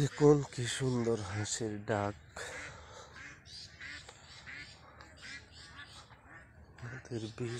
দেখুন কি সুন্দর হাসির ডাক নদীর বিল